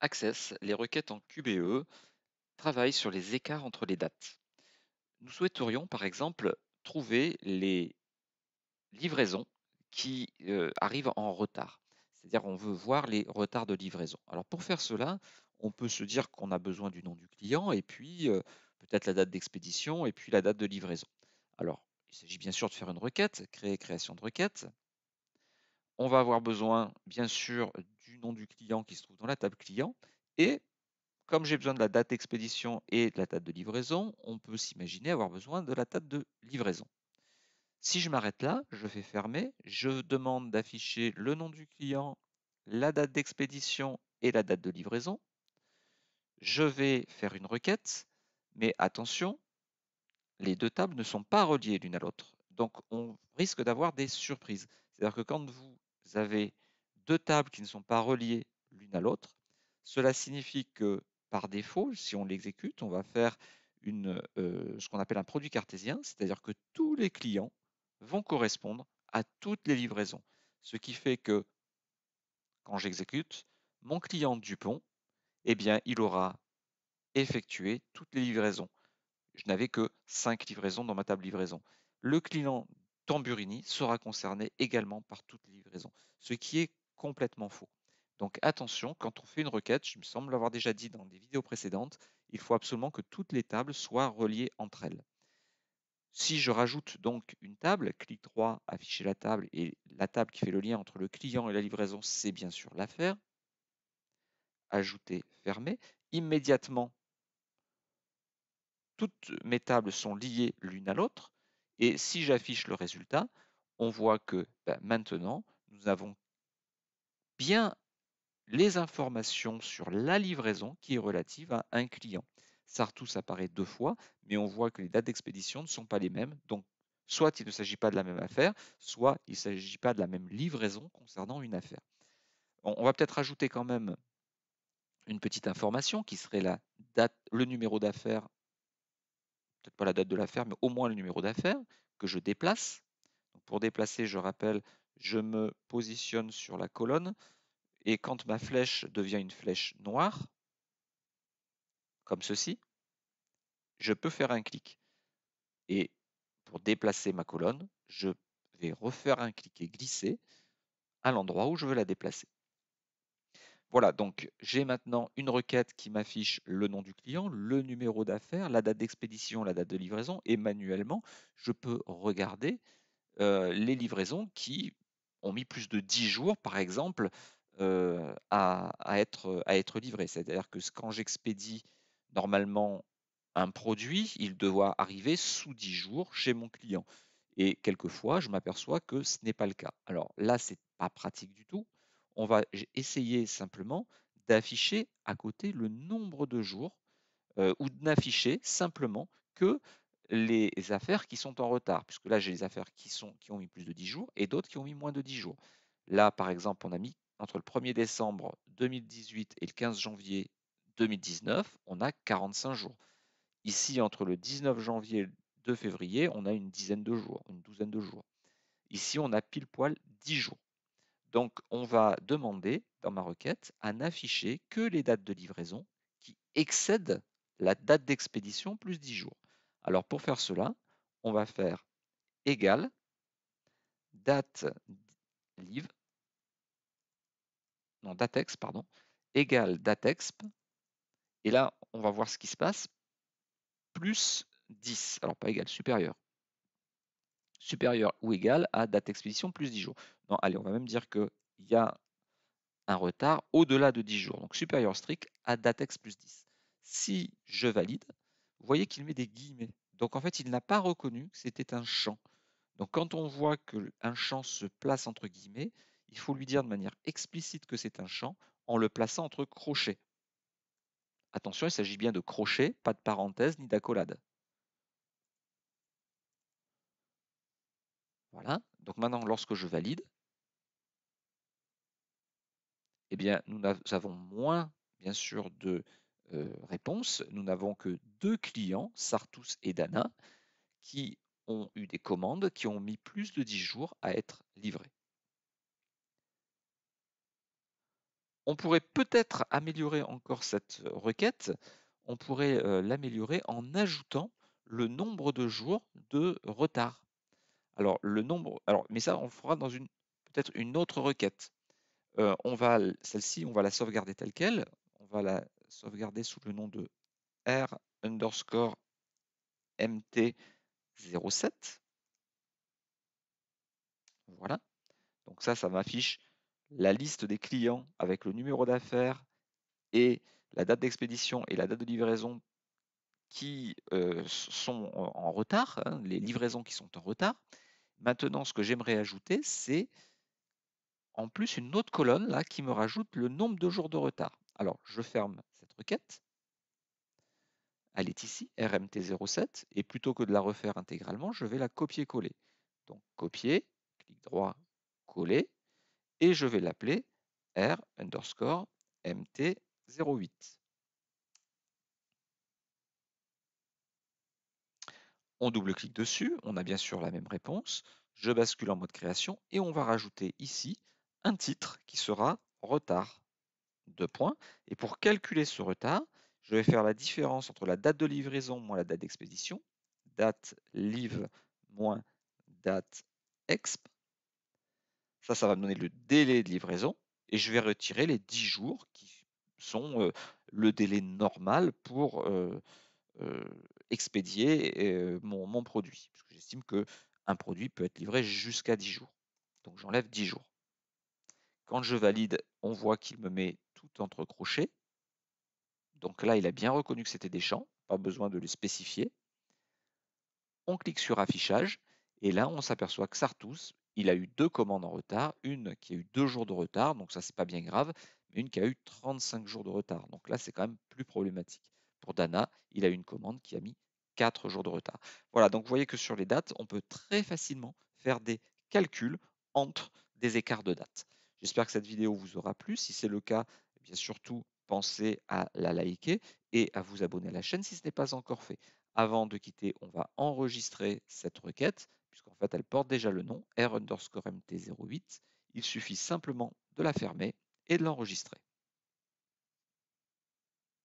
Access, les requêtes en QBE travaillent sur les écarts entre les dates. Nous souhaiterions par exemple trouver les livraisons qui euh, arrivent en retard. C'est-à-dire on veut voir les retards de livraison. Alors pour faire cela, on peut se dire qu'on a besoin du nom du client et puis euh, peut-être la date d'expédition et puis la date de livraison. Alors il s'agit bien sûr de faire une requête, créer création de requête. On va avoir besoin bien sûr nom du client qui se trouve dans la table client. Et comme j'ai besoin de la date d'expédition et de la date de livraison, on peut s'imaginer avoir besoin de la date de livraison. Si je m'arrête là, je fais fermer, je demande d'afficher le nom du client, la date d'expédition et la date de livraison. Je vais faire une requête, mais attention, les deux tables ne sont pas reliées l'une à l'autre. Donc on risque d'avoir des surprises. C'est-à-dire que quand vous avez deux tables qui ne sont pas reliées l'une à l'autre. Cela signifie que par défaut, si on l'exécute, on va faire euh, ce qu'on appelle un produit cartésien, c'est-à-dire que tous les clients vont correspondre à toutes les livraisons. Ce qui fait que quand j'exécute, mon client Dupont, eh bien, il aura effectué toutes les livraisons. Je n'avais que 5 livraisons dans ma table livraison. Le client Tamburini sera concerné également par toutes les livraisons, ce qui est complètement faux. Donc attention, quand on fait une requête, je me semble l'avoir déjà dit dans des vidéos précédentes, il faut absolument que toutes les tables soient reliées entre elles. Si je rajoute donc une table, clic droit, afficher la table, et la table qui fait le lien entre le client et la livraison, c'est bien sûr l'affaire. Ajouter, fermer. Immédiatement, toutes mes tables sont liées l'une à l'autre. Et si j'affiche le résultat, on voit que ben, maintenant, nous avons bien les informations sur la livraison qui est relative à un client. ça apparaît deux fois, mais on voit que les dates d'expédition ne sont pas les mêmes. Donc, soit il ne s'agit pas de la même affaire, soit il ne s'agit pas de la même livraison concernant une affaire. On, va peut-être ajouter quand même une petite information qui serait la date, le numéro d'affaires, peut-être pas la date de l'affaire, mais au moins le numéro d'affaires que je déplace. pour déplacer, je rappelle, je me positionne sur la colonne, et quand ma flèche devient une flèche noire, comme ceci, je peux faire un clic. Et pour déplacer ma colonne, je vais refaire un clic et glisser à l'endroit où je veux la déplacer. Voilà, donc j'ai maintenant une requête qui m'affiche le nom du client, le numéro d'affaires, la date d'expédition, la date de livraison, et manuellement, je peux regarder euh, les livraisons qui mis plus de 10 jours, par exemple, à, être, livré. C'est-à-dire que quand j'expédie normalement un produit, il doit arriver sous 10 jours chez mon client. Et quelquefois, je m'aperçois que ce n'est pas le cas. Alors là, ce n'est pas pratique du tout. On va essayer simplement d'afficher à côté le nombre de jours ou d'afficher simplement que les affaires qui sont en retard, puisque là j'ai les affaires qui, sont, qui ont mis plus de 10 jours et d'autres qui ont mis moins de 10 jours. Là, par exemple, on a mis entre le 1er décembre 2018 et le 15 janvier 2019, on a 45 jours. Ici, entre le 19 janvier et le 2 février, on a une dizaine de jours, une douzaine de jours. Ici, on a pile poil 10 jours. Donc, on va demander dans ma requête à n'afficher que les dates de livraison qui excèdent la date d'expédition plus 10 jours. Alors pour faire cela, on va faire égal date live, non datex, pardon, égal datexp, et là on va voir ce qui se passe, plus 10, alors pas égal, supérieur, supérieur ou égal à date expédition plus 10 jours. Non, allez, on va même dire qu'il y a un retard au-delà de 10 jours, donc supérieur strict à datex plus 10. Si je valide, voyez qu'il met des guillemets. Donc en fait, il n'a pas reconnu que c'était un champ. Donc quand on voit qu'un champ se place entre guillemets, il faut lui dire de manière explicite que c'est un champ en le plaçant entre crochets. Attention, il s'agit bien de crochets, pas de parenthèses ni d'accolades. Voilà, donc maintenant lorsque je valide, eh bien nous avons moins bien sûr de euh, réponse, nous n'avons que deux clients, Sartus et Dana, qui ont eu des commandes qui ont mis plus de 10 jours à être livrées. On pourrait peut-être améliorer encore cette requête, on pourrait euh, l'améliorer en ajoutant le nombre de jours de retard. Alors, le nombre, alors, mais ça, on fera dans une peut-être une autre requête. Euh, on va celle-ci, on va la sauvegarder telle quelle, on va la sauvegarder sous le nom de R underscore MT07. Voilà. Donc ça, ça m'affiche la liste des clients avec le numéro d'affaires et la date d'expédition et la date de livraison qui euh, sont en retard, hein, les livraisons qui sont en retard. Maintenant, ce que j'aimerais ajouter, c'est en plus une autre colonne là qui me rajoute le nombre de jours de retard. Alors, je ferme cette requête. Elle est ici, RMT07, et plutôt que de la refaire intégralement, je vais la copier-coller. Donc, copier, clic droit, coller, et je vais l'appeler R underscore MT08. On double-clique dessus, on a bien sûr la même réponse. Je bascule en mode création et on va rajouter ici un titre qui sera retard de points. Et pour calculer ce retard, je vais faire la différence entre la date de livraison moins la date d'expédition, date live moins date exp. Ça, ça va me donner le délai de livraison et je vais retirer les 10 jours qui sont euh, le délai normal pour euh, euh, expédier mon, mon, produit. que j'estime qu'un produit peut être livré jusqu'à 10 jours. Donc j'enlève 10 jours. Quand je valide, on voit qu'il me met tout entre crochets. Donc là, il a bien reconnu que c'était des champs, pas besoin de les spécifier. On clique sur affichage et là, on s'aperçoit que Sartus il a eu deux commandes en retard, une qui a eu deux jours de retard, donc ça, c'est pas bien grave, mais une qui a eu 35 jours de retard. Donc là, c'est quand même plus problématique. Pour Dana, il a une commande qui a mis quatre jours de retard. Voilà, donc vous voyez que sur les dates, on peut très facilement faire des calculs entre des écarts de date. J'espère que cette vidéo vous aura plu. Si c'est le cas, surtout, pensez à la liker et à vous abonner à la chaîne si ce n'est pas encore fait. Avant de quitter, on va enregistrer cette requête, puisqu'en fait, elle porte déjà le nom R underscore MT08. Il suffit simplement de la fermer et de l'enregistrer.